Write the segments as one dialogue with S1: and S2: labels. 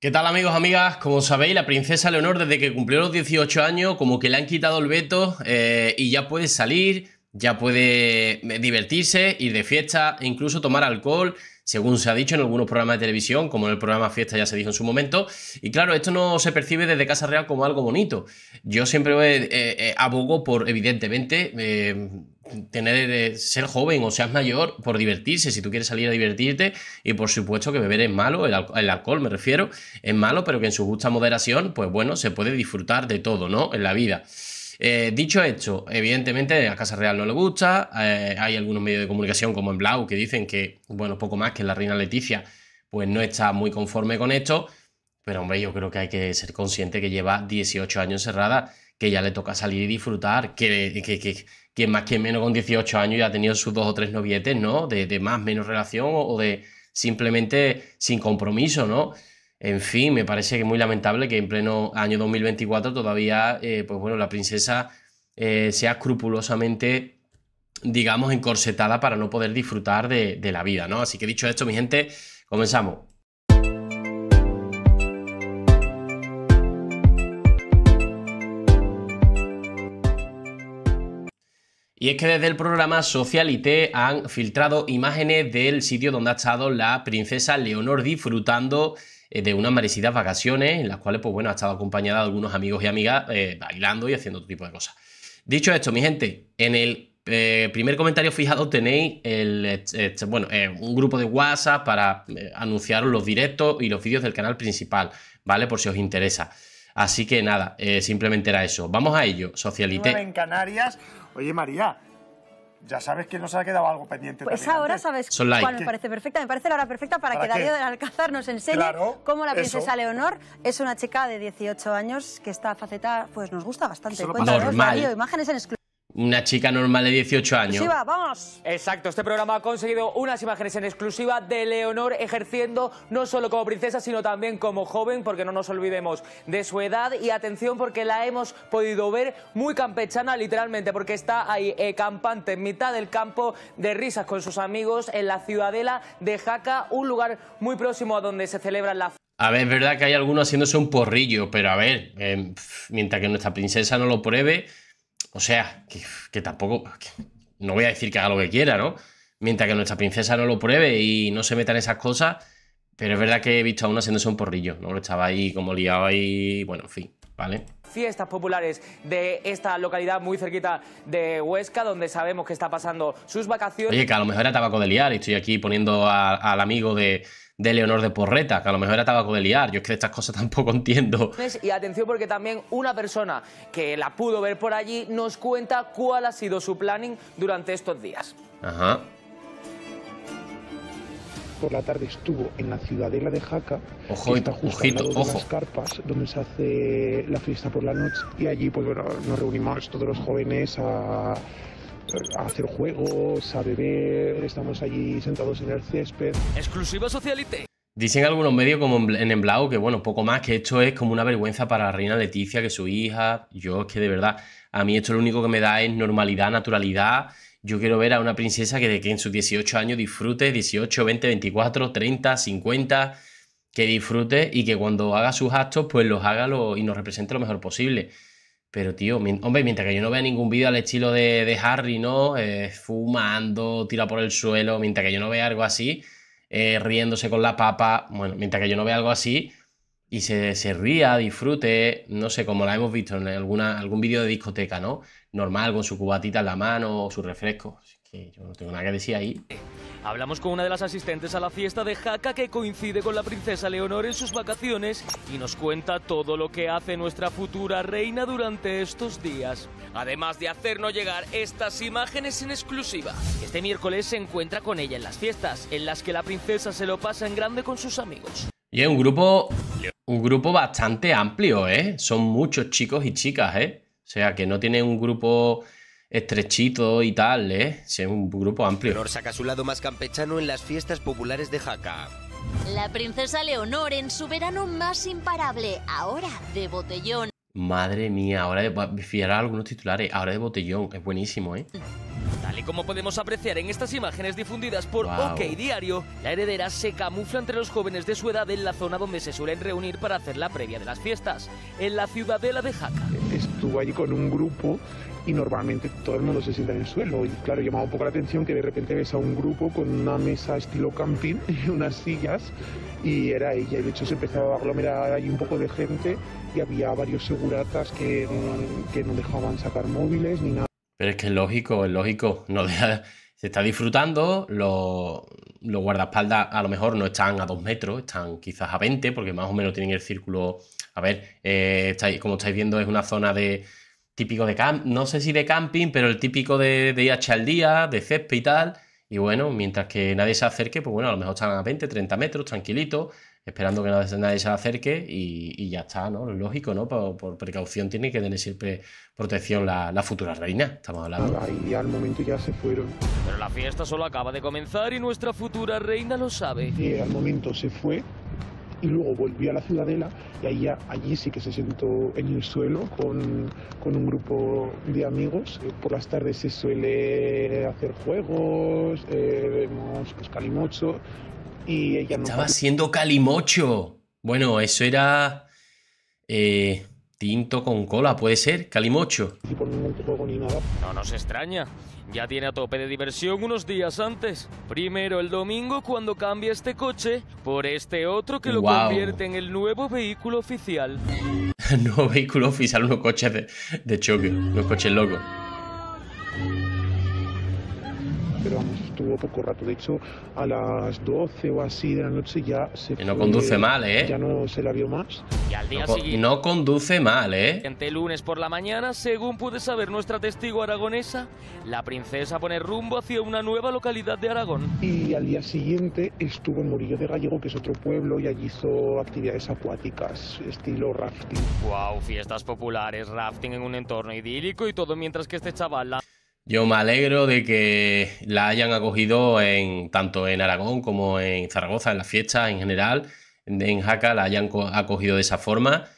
S1: ¿Qué tal amigos, amigas? Como sabéis, la princesa Leonor desde que cumplió los 18 años como que le han quitado el veto eh, y ya puede salir, ya puede eh, divertirse, ir de fiesta e incluso tomar alcohol según se ha dicho en algunos programas de televisión, como en el programa Fiesta ya se dijo en su momento. Y claro, esto no se percibe desde Casa Real como algo bonito. Yo siempre eh, eh, abogo por, evidentemente, eh, tener ser joven o seas mayor por divertirse, si tú quieres salir a divertirte y por supuesto que beber es malo, el, alcohol, el alcohol me refiero, es malo, pero que en su justa moderación, pues bueno, se puede disfrutar de todo, ¿no? En la vida. Eh, dicho esto, evidentemente a Casa Real no le gusta, eh, hay algunos medios de comunicación como en Blau que dicen que, bueno, poco más que la reina Leticia, pues no está muy conforme con esto, pero hombre, yo creo que hay que ser consciente que lleva 18 años encerrada, que ya le toca salir y disfrutar, que, que, que más, que menos con 18 años ya ha tenido sus dos o tres novietes, ¿no? De, de más, menos relación o de simplemente sin compromiso, ¿no? En fin, me parece que muy lamentable que en pleno año 2024 todavía, eh, pues bueno, la princesa eh, sea escrupulosamente digamos, encorsetada para no poder disfrutar de, la vida, ¿no? Así que dicho esto, mi gente, comenzamos. Y es que desde el programa Socialite han filtrado imágenes del sitio donde ha estado la princesa Leonor disfrutando eh, de unas merecidas vacaciones en las cuales, pues bueno, ha estado acompañada de algunos amigos y amigas eh, bailando y haciendo otro tipo de cosas. Dicho esto, mi gente, en el eh, primer comentario fijado tenéis el, este, bueno, un grupo de WhatsApp para anunciar los directos y los vídeos del canal principal, ¿vale? Por si os interesa. Así que nada, simplemente era eso. Vamos a
S2: ello, socialite. En Canarias, oye María, ya sabes que nos ha quedado algo pendiente. Pues ahora sabes cuál me parece
S1: perfecta. Me parece la hora perfecta para, que Darío del Alcázar nos enseñe cómo la princesa Leonor es una chica de 18 años que esta faceta pues nos gusta bastante.
S3: imágenes en
S1: una chica normal de 18 años.
S3: vamos. Exacto, este programa ha conseguido unas imágenes en exclusiva de Leonor ejerciendo no solo como princesa, sino también como joven, porque no nos olvidemos de su edad. Y atención, porque la hemos podido ver muy campechana, literalmente, porque está ahí eh, campante en mitad del campo de risas con sus amigos en la ciudadela de Jaca, un lugar muy próximo a donde se celebra la...
S1: A ver, es verdad que hay algunos haciéndose un porrillo, pero a ver, eh, mientras que nuestra princesa no lo pruebe. O sea, que, tampoco. no voy a decir que haga lo que quiera, ¿no? Mientras que nuestra princesa no lo pruebe y no se meta en esas cosas. Pero es verdad que he visto a uno haciéndose un porrillo, ¿no? Lo estaba ahí como liado ahí. Bueno, en fin.
S3: Fiestas populares de esta localidad muy cerquita de Huesca, donde sabemos que está pasando sus vacaciones. Oye, que a lo
S1: mejor era tabaco de liar, y estoy aquí poniendo al amigo de, de Leonor de Porreta, que a lo mejor era tabaco de liar. Yo es que de estas cosas tampoco entiendo.
S3: Y atención porque también una persona que la pudo ver por allí nos cuenta cuál ha sido su planning durante estos días.
S2: Ajá por la tarde estuvo en la ciudadela de Jaca, ojo, las carpas donde se hace la fiesta por la noche. Y allí, pues nos reunimos todos los jóvenes a, hacer juegos, a beber, estamos allí sentados en el césped. Exclusiva Socialite.
S1: Dicen algunos medios como en Emblao que, bueno, poco más que esto es como una vergüenza para la reina Leticia, que su hija, yo es que de verdad, a mí esto lo único que me da es normalidad, naturalidad yo quiero ver a una princesa que de que en sus 18 años disfrute, 18, 20, 24, 30, 50, que disfrute y que cuando haga sus actos, pues los haga y nos represente lo mejor posible. Pero, tío, hombre, mientras que yo no vea ningún vídeo al estilo de, Harry, ¿no? Eh, fumando, tira por el suelo, mientras que yo no vea algo así, eh, riéndose con la papa, bueno, mientras que yo no vea algo así y se, se ría, disfrute, no sé, como la hemos visto en alguna, algún vídeo de discoteca, ¿no? normal, con su cubatita en la mano o su refresco. Así que yo no tengo nada que decir
S3: ahí. Hablamos con una de las asistentes a la fiesta de Jaca que coincide con la princesa Leonor en sus vacaciones y nos cuenta todo lo que hace nuestra futura reina durante estos días. Además de hacernos llegar estas imágenes en exclusiva. Este miércoles se encuentra con ella en las fiestas, en las que la princesa se lo pasa en grande con sus amigos.
S1: Y es un grupo, un grupo bastante amplio, ¿eh? Son muchos chicos y chicas, ¿eh? O sea, que no tiene un grupo estrechito y tal, ¿eh? Es un grupo amplio. Leonor saca su lado más campechano en las fiestas populares de Jaca.
S3: La princesa Leonor en su verano más imparable, ahora de botellón.
S1: Madre mía, ahora de... a algunos titulares, ahora de botellón, es buenísimo, ¿eh?
S3: y como podemos apreciar en estas imágenes difundidas por OK Diario, la heredera se camufla entre los jóvenes de su edad en la zona donde se suelen reunir para hacer la previa de las fiestas, en la ciudadela de Jaca.
S2: Estuvo allí con un grupo y normalmente todo el mundo se sienta en el suelo. Y claro, llamaba un poco la atención que de repente ves a un grupo con una mesa estilo camping y unas sillas y era ella. Y de hecho se empezaba a aglomerar ahí un poco de gente y había varios seguratas que mm, no dejaban sacar móviles ni nada.
S1: Pero es que es lógico, es lógico. No se está disfrutando, los, guardaespaldas a lo mejor no están a dos metros, están quizás a 20, porque más o menos tienen el círculo. A ver, eh, como estáis viendo, es una zona de típico de camp, no sé si de camping, pero el típico de, de al día, de césped y tal. Y bueno, mientras que nadie se acerque, pues bueno, a lo mejor están a 20, 30 metros, tranquilito, esperando que nadie, se acerque y, ya está, ¿no? Lógico, ¿no? Por, precaución tiene que tener siempre protección la, futura reina, estamos hablando. Ahí
S3: al momento ya se fueron. Pero la fiesta solo acaba de comenzar y nuestra futura reina lo sabe.
S2: Y al momento se fue y luego volvió a la ciudadela y ahí, allí sí que se sentó en el suelo con, un grupo de amigos. Eh, por las tardes se suele hacer juegos, eh, vemos pues calimocho y ella Estaba siendo
S1: calimocho. Bueno, eso era... Eh Tinto con cola, puede ser, calimocho.
S3: No nos extraña. Ya tiene a tope de diversión unos días antes. Primero el domingo cuando cambia este coche por este otro que lo convierte en el nuevo vehículo oficial.
S1: nuevo vehículo oficial, unos coche de, de choque, unos coche locos
S2: pero estuvo poco rato. De hecho, a las 12 o así de la noche ya se. Y no conduce mal, ¿eh? Ya no se la vio más. Y al día no, siguiente.
S1: No conduce mal, ¿eh?
S3: El lunes por la mañana, según puede saber nuestra testigo aragonesa, la princesa pone rumbo hacia una nueva localidad
S2: de Aragón. Y al día siguiente estuvo en Murillo de Gallego, que es otro pueblo, y allí hizo actividades acuáticas, estilo rafting.
S3: ¡Wow! Fiestas populares, rafting en un entorno idílico y todo mientras que este chaval.
S1: Yo me alegro de que la hayan acogido en, tanto en Aragón como en Zaragoza, en las fiestas en general, en Jaca la hayan acogido de esa forma,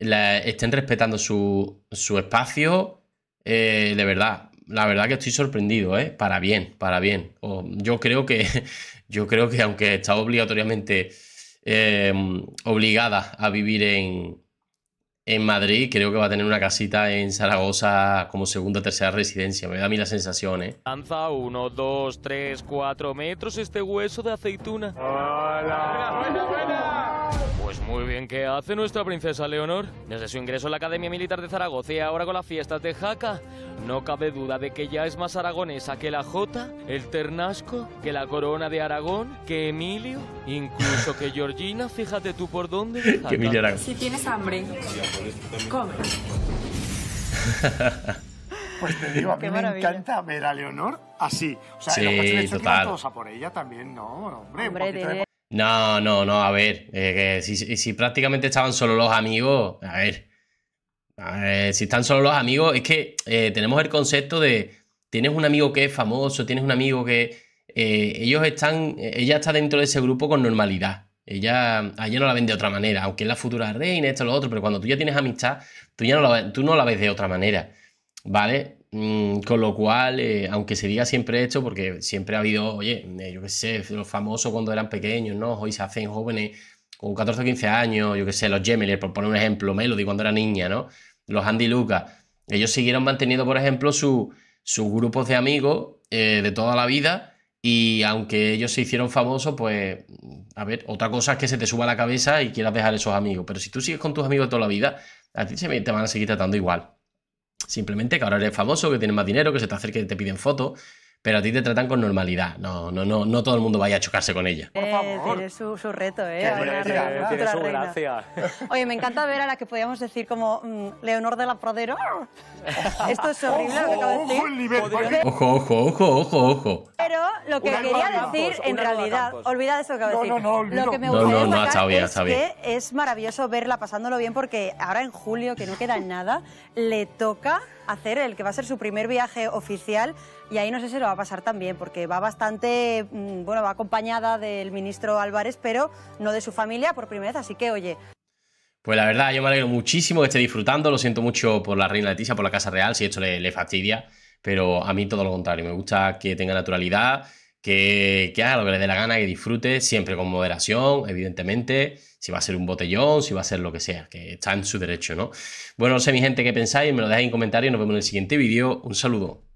S1: la, estén respetando su, espacio, eh, de verdad, la verdad que estoy sorprendido, ¿eh? Para bien, para bien. yo creo que, yo creo que aunque está obligatoriamente eh, obligada a vivir en, en Madrid, creo que va a tener una casita en Zaragoza como segunda o tercera residencia. Me da a mí la sensación, ¿eh?
S3: Lanza uno, 2, 3, cuatro metros este hueso de aceituna. Muy bien, ¿qué hace nuestra princesa Leonor? Desde su ingreso a la Academia Militar de Zaragoza y ahora con las fiestas de Jaca, no cabe duda de que ya es más aragonesa que la Jota, el Ternasco, que la Corona de Aragón, que Emilio, incluso que Georgina, fíjate tú por
S2: dónde. que Emilio Si tienes hambre, come. Pues te digo, a mí me encanta ver a Leonor así. O sea, sí, total. por ella también, ¿no? Hombre,
S1: no, no, no, a ver, eh, si, prácticamente estaban solo los amigos, a ver, si están solo los amigos, es que eh, tenemos el concepto de, tienes un amigo que es famoso, tienes un amigo que, eh, ellos están, ella está dentro de ese grupo con normalidad, ella, a no la ven de otra manera, aunque es la futura reina, esto, lo otro, pero cuando tú ya tienes amistad, tú ya no la, tú no la ves de otra manera, ¿vale? Mm, con lo cual, eh, aunque se diga siempre esto, porque siempre ha habido, oye, eh, yo qué sé, los famosos cuando eran pequeños, ¿no? Hoy se hacen jóvenes con 14 o 15 años, yo qué sé, los Gemelers, por poner un ejemplo, Melody cuando era niña, ¿no? Los Andy Lucas. Ellos siguieron manteniendo, por ejemplo, sus grupos de amigos eh, de toda la vida y aunque ellos se hicieron famosos, pues, mm, a ver, otra cosa es que se te suba a la cabeza y quieras dejar esos amigos, pero si tú sigues con tus amigos toda la vida, a ti se te van a seguir tratando igual. Simplemente que ahora eres famoso, que tienes más dinero, que se te acerca y te piden fotos pero a ti te tratan con normalidad. No, no, no, no todo el mundo vaya a chocarse con ella. Por eh, favor. su, reto, ¿eh? Tiene, su gracia. Oye, me encanta ver a la que podíamos decir como mm, Leonor de la Pradera.
S3: Esto es horrible ojo, lo que acabo de decir.
S1: Ojo, ojo, ojo, ojo, ojo, Pero
S3: lo que
S2: quería decir, en realidad, olvidad eso que acabo de decir. No, no, lo que me
S1: no, está bien, está es es maravilloso verla pasándolo bien porque ahora en julio, que no queda nada, le toca hacer el que va a ser su primer viaje oficial y ahí no sé si lo va a pasar también, porque va bastante, mm, bueno, va acompañada del ministro Álvarez, pero no de su familia por primera vez, así que oye. Pues la verdad, yo me alegro muchísimo que esté disfrutando, lo siento mucho por la reina Leticia, por la Casa Real, si esto le, fastidia, pero a mí todo lo contrario, me gusta que tenga naturalidad, que, que, haga lo que le dé la gana, que disfrute, siempre con moderación, evidentemente, si va a ser un botellón, si va a ser lo que sea, que está en su derecho, ¿no? Bueno, no sé mi gente qué pensáis, me lo dejáis en comentarios, nos vemos en el siguiente vídeo, un saludo.